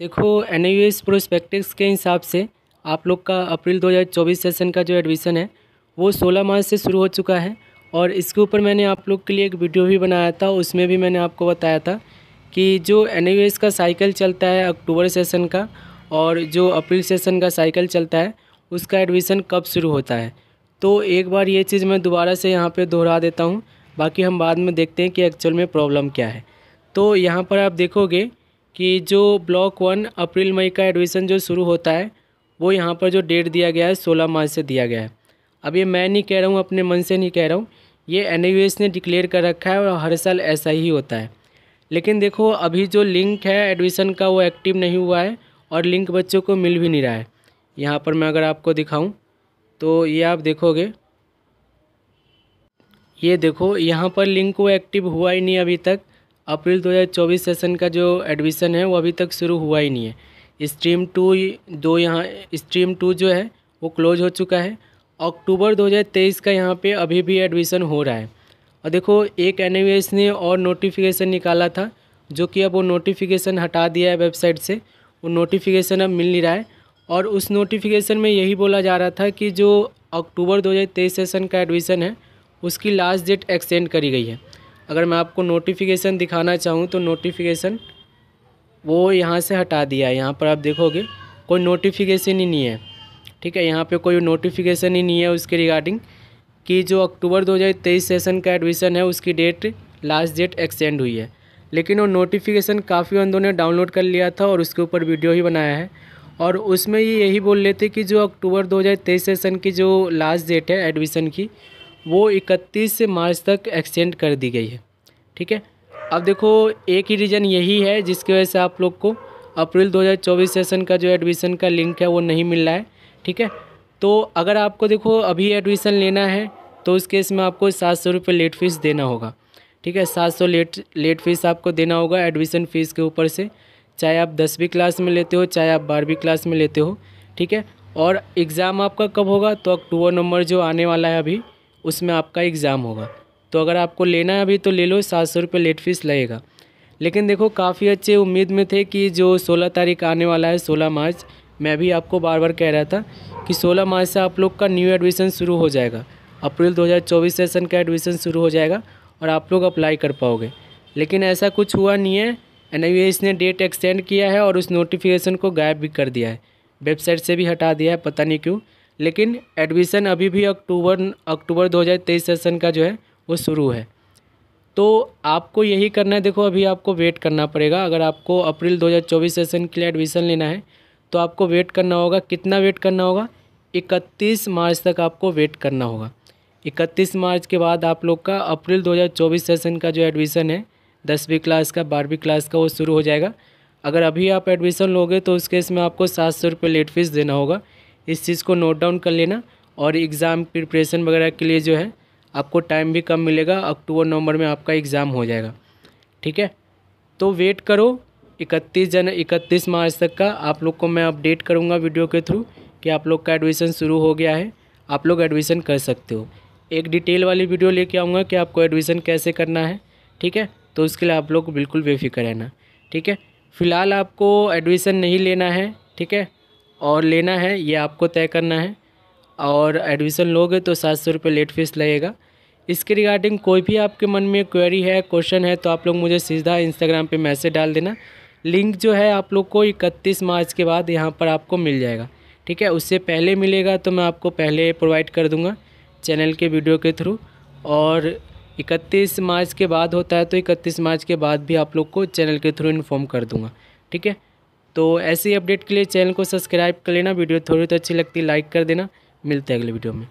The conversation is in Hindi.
देखो एन यू प्रोस्पेक्टिक्स के हिसाब से आप लोग का अप्रैल 2024 सेशन का जो एडमिशन है वो 16 मार्च से शुरू हो चुका है और इसके ऊपर मैंने आप लोग के लिए एक वीडियो भी बनाया था उसमें भी मैंने आपको बताया था कि जो एन का साइकिल चलता है अक्टूबर सेशन का और जो अप्रैल सेशन का साइकिल चलता है उसका एडमिशन कब शुरू होता है तो एक बार ये चीज़ मैं दोबारा से यहाँ पर दोहरा देता हूँ बाकी हम बाद में देखते हैं कि एक्चुअल में प्रॉब्लम क्या है तो यहाँ पर आप देखोगे कि जो ब्लॉक वन अप्रैल मई का एडमिशन जो शुरू होता है वो यहाँ पर जो डेट दिया गया है सोलह मार्च से दिया गया है अब ये मैं नहीं कह रहा हूँ अपने मन से नहीं कह रहा हूँ ये एन ने डिक्लेयर कर रखा है और हर साल ऐसा ही होता है लेकिन देखो अभी जो लिंक है एडमिशन का वो एक्टिव नहीं हुआ है और लिंक बच्चों को मिल भी नहीं रहा है यहाँ पर मैं अगर आपको दिखाऊं तो ये आप देखोगे ये देखो यहाँ पर लिंक वो एक्टिव हुआ ही नहीं अभी तक अप्रैल 2024 सेशन का जो एडमिशन है वो अभी तक शुरू हुआ ही नहीं है स्ट्रीम टू दो यहाँ स्ट्रीम टू जो है वो क्लोज हो चुका है अक्टूबर 2023 का यहाँ पे अभी भी एडमिशन हो रहा है और देखो एक एन ने और नोटिफिकेशन निकाला था जो कि अब वो नोटिफिकेशन हटा दिया है वेबसाइट से वो नोटिफिकेशन अब मिल नहीं रहा है और उस नोटिफिकेशन में यही बोला जा रहा था कि जो अक्टूबर 2023 सेशन का एडमिशन है उसकी लास्ट डेट एक्सटेंड करी गई है अगर मैं आपको नोटिफिकेशन दिखाना चाहूँ तो नोटिफिकेशन वो यहाँ से हटा दिया है यहाँ पर आप देखोगे कोई नोटिफिकेशन ही नहीं है ठीक है यहाँ पे कोई नोटिफिकेशन ही नहीं है उसके रिगार्डिंग कि जो अक्टूबर 2023 सेशन का एडमिशन है उसकी डेट लास्ट डेट एक्सटेंड हुई है लेकिन वो नोटिफिकेशन काफ़ी बंदों ने डाउनलोड कर लिया था और उसके ऊपर वीडियो ही बनाया है और उसमें ये यही बोल रहे थे कि जो अक्टूबर 2023 सेशन की जो लास्ट डेट है एडमिशन की वो इकतीस मार्च तक एक्सटेंड कर दी गई है ठीक है अब देखो एक ही रीज़न यही है जिसकी वजह से आप लोग को अप्रैल 2024 सेशन का जो एडमिशन का लिंक है वो नहीं मिल रहा है ठीक है तो अगर आपको देखो अभी एडमिशन लेना है तो उस केस में आपको सात सौ रुपये लेट फीस देना होगा ठीक है सात सौ लेट लेट फीस आपको देना होगा एडमिशन फ़ीस के ऊपर से चाहे आप दसवीं क्लास में लेते हो चाहे आप बारहवीं क्लास में लेते हो ठीक है और एग्ज़ाम आपका कब होगा तो अक्टूबर नंबर जो आने वाला है अभी उसमें आपका एग्ज़ाम होगा तो अगर आपको लेना है अभी तो ले लो सात सौ रुपये लेट फीस लगेगा लेकिन देखो काफ़ी अच्छे उम्मीद में थे कि जो सोलह तारीख आने वाला है सोलह मार्च मैं भी आपको बार बार कह रहा था कि सोलह मार्च से आप लोग का न्यू एडमिशन शुरू हो जाएगा अप्रैल दो सेशन का एडमिशन शुरू हो जाएगा और आप लोग अप्लाई कर पाओगे लेकिन ऐसा कुछ हुआ नहीं है एन ने डेट एक्सटेंड किया है और उस नोटिफिकेशन को गायब भी कर दिया है वेबसाइट से भी हटा दिया है पता नहीं क्यों लेकिन एडमिशन अभी भी अक्टूबर अक्टूबर 2023 सेशन का जो है वो शुरू है तो आपको यही करना है देखो अभी आपको वेट करना पड़ेगा अगर आपको अप्रैल 2024 सेशन के लिए एडमिशन लेना है तो आपको वेट करना होगा कितना वेट करना होगा इकतीस मार्च तक आपको वेट करना होगा 31 मार्च के बाद आप लोग का अप्रैल 2024 सेशन का जो एडमिशन है दसवीं क्लास का बारहवीं क्लास का वो शुरू हो जाएगा अगर अभी आप एडमिशन लोगे तो उसके इसमें आपको सात सौ रुपये लेट फीस देना होगा इस चीज़ को नोट डाउन कर लेना और एग्ज़ाम प्रिपरेशन वगैरह के लिए जो है आपको टाइम भी कम मिलेगा अक्टूबर नवंबर में आपका एग्ज़ाम हो जाएगा ठीक है तो वेट करो इकतीस जन इकतीस मार्च तक का आप लोग को मैं अपडेट करूँगा वीडियो के थ्रू कि आप लोग का एडमिशन शुरू हो गया है आप लोग एडमिशन कर सकते हो एक डिटेल वाली वीडियो लेके आऊँगा कि आपको एडमिशन कैसे करना है ठीक है तो उसके लिए आप लोग बिल्कुल बेफिक्र रहना ठीक है फ़िलहाल आपको एडमिशन नहीं लेना है ठीक है और लेना है ये आपको तय करना है और एडमिशन लोगे तो सात सौ रुपये लेट फीस लगेगा इसके रिगार्डिंग कोई भी आपके मन में क्वेरी है क्वेश्चन है तो आप लोग मुझे सीधा इंस्टाग्राम पे मैसेज डाल देना लिंक जो है आप लोग को इकतीस मार्च के बाद यहाँ पर आपको मिल जाएगा ठीक है उससे पहले मिलेगा तो मैं आपको पहले प्रोवाइड कर दूँगा चैनल के वीडियो के थ्रू और इकतीस मार्च के बाद होता है तो इकतीस मार्च के बाद भी आप लोग को चैनल के थ्रू इन्फॉर्म कर दूँगा ठीक है तो ऐसी अपडेट के लिए चैनल को सब्सक्राइब कर लेना वीडियो थोड़ी तो अच्छी लगती लाइक कर देना मिलते हैं अगले वीडियो में